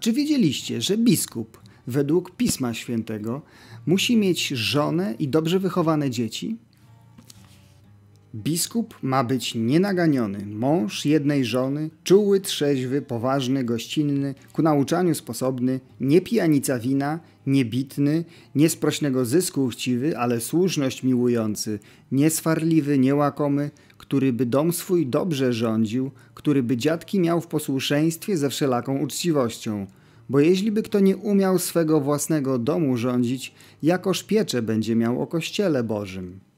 czy wiedzieliście, że biskup według Pisma Świętego musi mieć żonę i dobrze wychowane dzieci? Biskup ma być nienaganiony, mąż jednej żony, czuły, trzeźwy, poważny, gościnny, ku nauczaniu sposobny, nie pijanica wina, niebitny, niesprośnego zysku chciwy, ale słuszność miłujący, niesfarliwy, niełakomy, który by dom swój dobrze rządził, który by dziadki miał w posłuszeństwie ze wszelaką uczciwością. Bo by kto nie umiał swego własnego domu rządzić, jakoż piecze będzie miał o Kościele Bożym.